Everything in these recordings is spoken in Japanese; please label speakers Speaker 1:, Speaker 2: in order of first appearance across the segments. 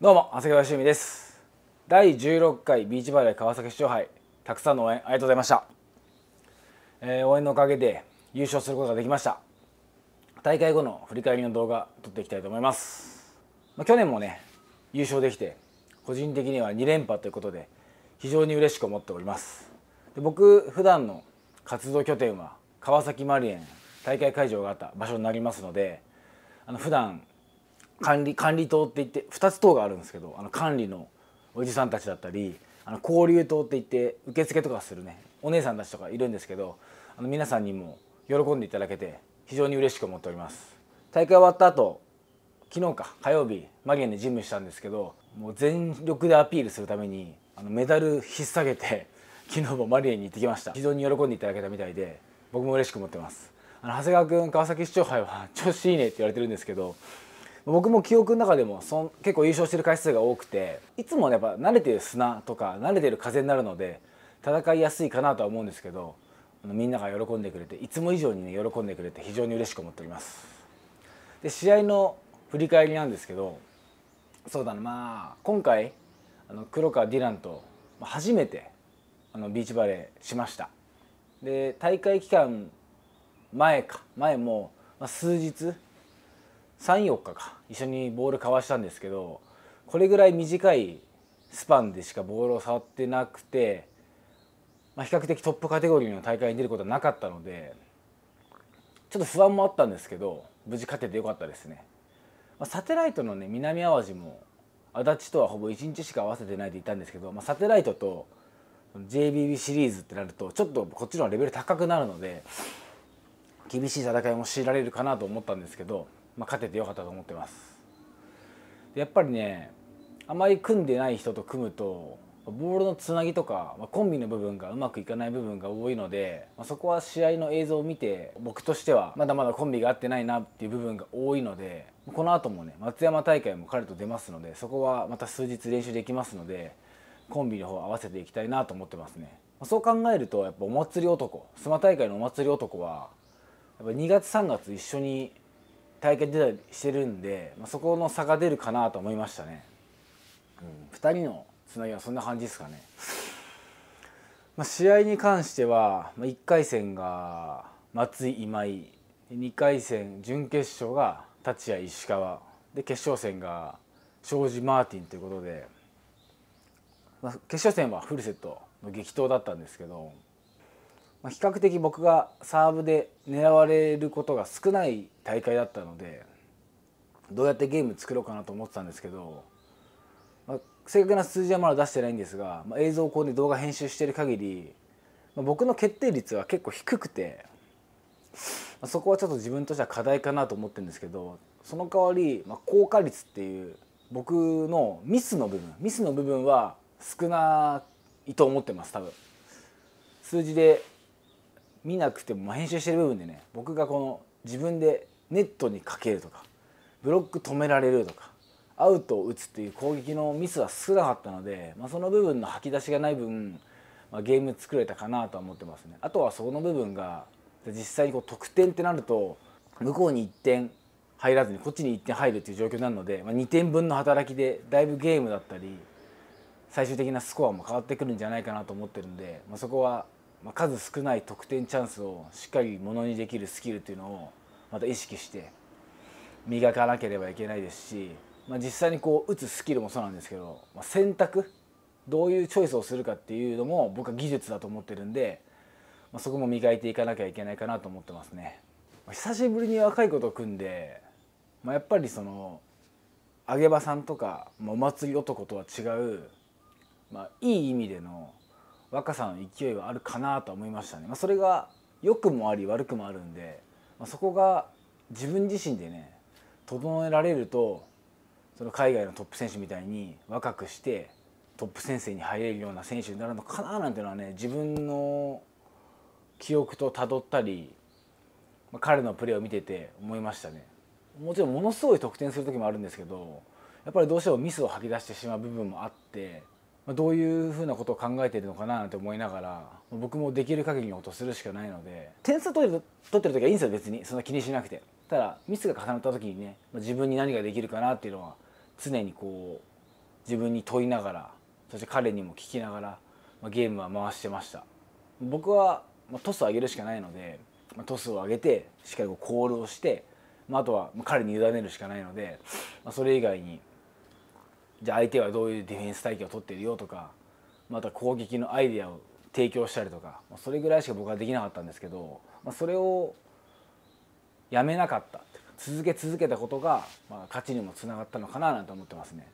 Speaker 1: どうも長谷川由美です第16回ビーチバレー川崎市長杯たくさんの応援ありがとうございました、えー、応援のおかげで優勝することができました大会後の振り返りの動画撮っていきたいと思います、まあ、去年もね優勝できて個人的には2連覇ということで非常に嬉しく思っておりますで僕普段の活動拠点は川崎マリエン大会会場があった場所になりますのであの普段管理管理棟って言って2つ棟があるんですけどあの管理のおじさんたちだったりあの交流棟って言って受付とかするねお姉さんたちとかいるんですけどあの皆さんにも喜んでいただけて非常に嬉しく思っております大会終わった後昨日か火曜日マゲンでジムしたんですけどもう全力でアピールするためにあのメダル引っ提げて 昨日もマリエに行ってきました非常に喜んでいただけたみたいで僕も嬉しく思ってますあの長谷川君川崎市長杯は調子いいねって言われてるんですけど僕も記憶の中でもそん結構優勝してる回数が多くていつも、やっぱ慣れてる砂とか慣れてる風になるので戦いやすいかなとは思うんですけどみんなが喜んでくれていつも以上にね喜んでくれて非常に嬉しく思っておりますで試合の振り返りなんですけどそうだねまあ今回あの黒川ディランと初めてあのビーチバレーしましたで大会期間前か前も、まあ、数日34日か一緒にボール交わしたんですけどこれぐらい短いスパンでしかボールを触ってなくて、まあ、比較的トップカテゴリーの大会に出ることはなかったのでちょっと不安もあったんですけど無事勝ててよかったですね。まあ、サテライトのね南淡路も足立とはほぼ1日しか合わせてないでいたんですけど、まあ、サテライトと JBB シリーズってなるとちょっとこっちのレベル高くなるので厳しい戦いも強いられるかなと思ったんですけどまあ、勝ててよかったと思ってますやっぱりねあまり組んでない人と組むとボールのつなぎとか、まあ、コンビの部分がうまくいかない部分が多いので、まあ、そこは試合の映像を見て僕としてはまだまだコンビが合ってないなっていう部分が多いのでこの後もね松山大会も彼と出ますのでそこはまた数日練習できますのでコンビの方合わせていきたいなと思ってますねそう考えるとやっぱお祭り男須磨大会のお祭り男はやっぱ2月3月一緒に体験出たりしてるんで、まあ、そこの差が出るかなと思いましたね、うん、2人のつなぎはそんな感じですかね、まあ、試合に関しては、まあ、1回戦が松井今井2回戦準決勝が立谷石川で決勝戦が庄司マーティンということで、まあ、決勝戦はフルセットの激闘だったんですけどまあ、比較的僕がサーブで狙われることが少ない大会だったのでどうやってゲーム作ろうかなと思ってたんですけど、まあ、正確な数字はまだ出してないんですが、まあ、映像をこうで動画編集してる限り、まあ、僕の決定率は結構低くて、まあ、そこはちょっと自分としては課題かなと思ってるんですけどその代わり、まあ、効果率っていう僕のミスの部分ミスの部分は少ないと思ってます多分。数字で見なくても、まあ、編集してる部分でね僕がこの自分でネットにかけるとかブロック止められるとかアウトを打つっていう攻撃のミスは少なかったので、まあ、その部分の吐き出しがない分、まあ、ゲーム作れたかなとは思ってますね。あとはその部分が実際にこう得点ってなると向こうに1点入らずにこっちに1点入るっていう状況になるので、まあ、2点分の働きでだいぶゲームだったり最終的なスコアも変わってくるんじゃないかなと思ってるんで、まあ、そこはまあ、数少ない得点チャンスをしっかりものにできるスキルというのをまた意識して磨かなければいけないですし、まあ、実際にこう打つスキルもそうなんですけど、まあ、選択どういうチョイスをするかっていうのも僕は技術だと思ってるんで、まあ、そこも磨いていかなきゃいけないかなと思ってますね。久しぶりに若い子と組んで、まあ、やっぱりその揚げ場さんとか、まあ、お祭り男とは違う、まあ、いい意味での若さの勢いはあるかなと思いましたね、まあ、それが良くもあり悪くもあるんで、まあ、そこが自分自身でね整えられるとその海外のトップ選手みたいに若くしてトップ先生に入れるような選手になるのかななんていうのはね自分の記憶とたどったり、まあ、彼のプレーを見てて思いましたね。もちろんものすごい得点する時もあるんですけどやっぱりどうしてもミスを吐き出してしまう部分もあってどういうふうなことを考えてるのかななんて思いながら僕もできる限りのことするしかないので点数取取ってる時はいいんですよ別にそんな気にしなくてただミスが重なった時にね自分に何ができるかなっていうのは常にこう自分に問いながらそして彼にも聞きながらゲームは回してました僕はトスを上げるしかないのでトスを上げてしっかりコールをしてあとは彼に委ねるしかないのでそれ以外にじゃあ相手はどういうディフェンス体系を取っているよとかまた攻撃のアイデアを提供したりとかそれぐらいしか僕はできなかったんですけど、まあ、それをやめなかった続け続けたことが、まあ、勝ちにもつながったのかななんて思ってますね。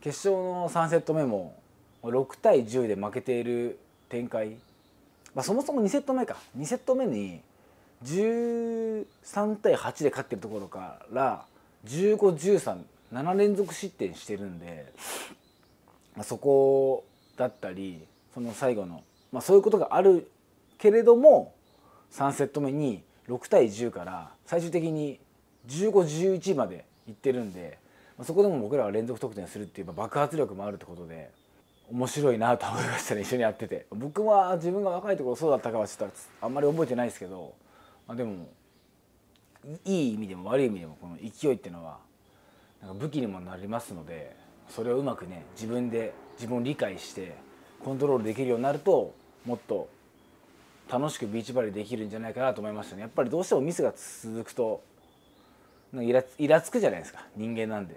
Speaker 1: 決勝の3セット目も6対10で負けている展開、まあ、そもそも2セット目か2セット目に13対8で勝ってるところから1513 7連続失点してるんで、まあ、そこだったりその最後の、まあ、そういうことがあるけれども3セット目に6対10から最終的に1511までいってるんで、まあ、そこでも僕らは連続得点するっていう爆発力もあるってことで。面白いなと思いましたね一緒にやってて僕は自分が若いところそうだったかはちょっとあんまり覚えてないですけど、まあ、でもいい意味でも悪い意味でもこの勢いっていうのはなんか武器にもなりますのでそれをうまくね自分で自分を理解してコントロールできるようになるともっと楽しくビーチバレーできるんじゃないかなと思いましたねやっぱりどうしてもミスが続くとイライラつくじゃないですか人間なんで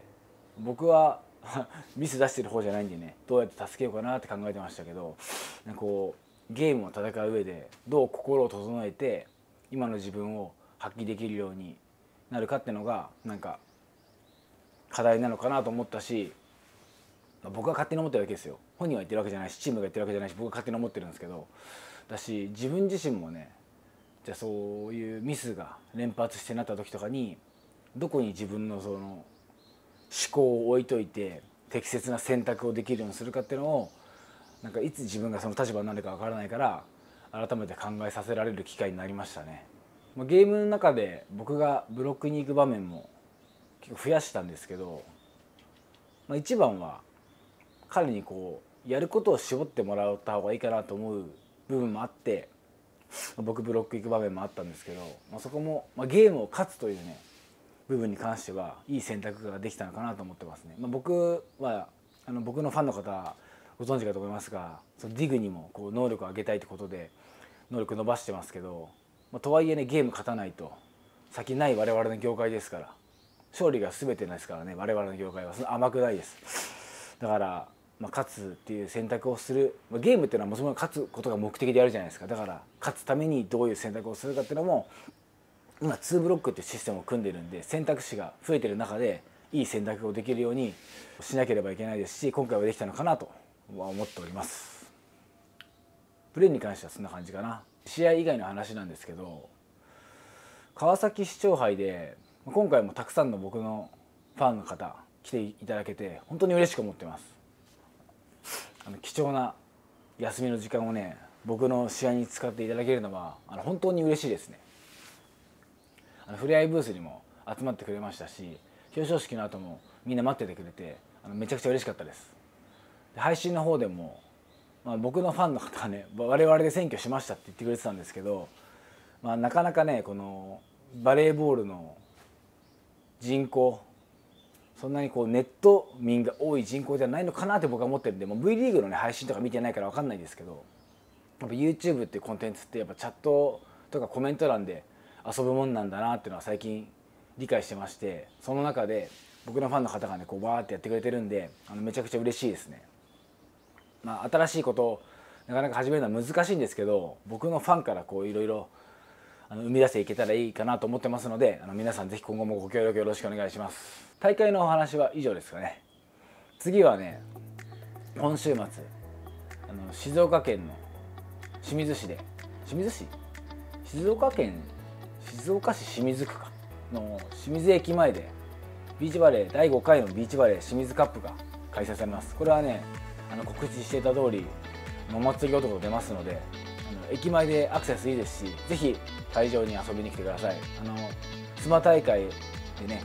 Speaker 1: 僕は ミス出してる方じゃないんでねどうやって助けようかなって考えてましたけどなんかこうゲームを戦う上でどう心を整えて今の自分を発揮できるようになるかっていうのがなんか課題なのかなと思ったし僕は勝手に思ってるわけですよ本人が言ってるわけじゃないしチームが言ってるわけじゃないし僕が勝手に思ってるんですけどだし自分自身もねじゃあそういうミスが連発してなった時とかにどこに自分のその思考を置いといて適切な選択をできるようにするかっていうのをなんかいつ自分がその立場になるかわからないから改めて考えさせられる機会になりましたね。ゲームの中で僕がブロックに行く場面も増やしたんですけど、まあ、一番は彼にこうやることを絞ってもらった方がいいかなと思う部分もあって僕ブロック行く場面もあったんですけど、まあ、そこも、まあ、ゲームを勝つというね部分に関してはいい選択ができたのかなと思ってますね。まあ、僕はあの僕のファンの方ご存知かと思いますがそのディグにもこう能力を上げたいということで能力伸ばしてますけど、まあ、とはいえねゲーム勝たないと先ない我々の業界ですから勝利が全てですからね我々の業界は甘くないですだから、まあ、勝つっていう選択をする、まあ、ゲームっていうのはもちろん勝つことが目的であるじゃないですかだから勝つためにどういう選択をするかっていうのも今2ブロックっていうシステムを組んでるんで選択肢が増えてる中でいい選択をできるようにしなければいけないですし今回はできたのかなとは思っておりますプレーに関してはそんな感じかな試合以外の話なんですけど川崎市長杯で今回もたくさんの僕のファンの方来ていただけて本当に嬉しく思ってますあの貴重な休みの時間をね僕の試合に使っていただけるのはあの本当に嬉しいですねあのふれあいブースにも集まってくれましたし表彰式の後もみんな待っててくれてあのめちゃくちゃ嬉しかったです配信の方でも、まあ、僕のファンの方はね我々で選挙しましたって言ってくれてたんですけど、まあ、なかなかねこのバレーボールの人口そんなにこうネット民が多い人口じゃないのかなって僕は思ってるんでもう V リーグの、ね、配信とか見てないから分かんないですけどやっぱ YouTube っていうコンテンツってやっぱチャットとかコメント欄で遊ぶもんなんだなっていうのは最近理解してましてその中で僕のファンの方がねこうバーってやってくれてるんであのめちゃくちゃ嬉しいですね。まあ、新しいことなかなか始めるのは難しいんですけど僕のファンからこういろいろあの生み出していけたらいいかなと思ってますのであの皆さん是非今後もご協力よろしくお願いします大会のお話は以上ですかね次はね今週末あの静岡県の清水市で清水市静岡県静岡市清水区かの清水駅前でビーチバレー第5回のビーチバレー清水カップが開催されますこれはねあの告知していた通りお祭り男出ますのであの駅前でアクセスいいですし是非会場に遊びに来てくださいあの妻大会でね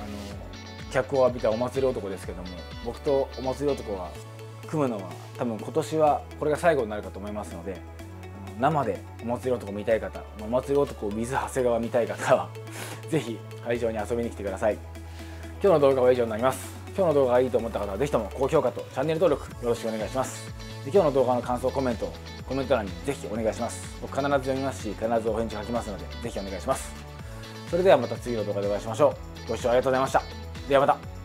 Speaker 1: あの客を浴びたお祭り男ですけども僕とお祭り男は組むのは多分今年はこれが最後になるかと思いますので生でお祭り男見たい方お祭り男を水長谷川見たい方は ぜひ会場に遊びに来てください今日の動画は以上になります今日の動画がいいと思った方はぜひとも高評価とチャンネル登録よろしくお願いします今日の動画の感想コメントコメント欄にぜひお願いします僕必ず読みますし必ずお返事書きますのでぜひお願いしますそれではまた次の動画でお会いしましょうご視聴ありがとうございましたではまた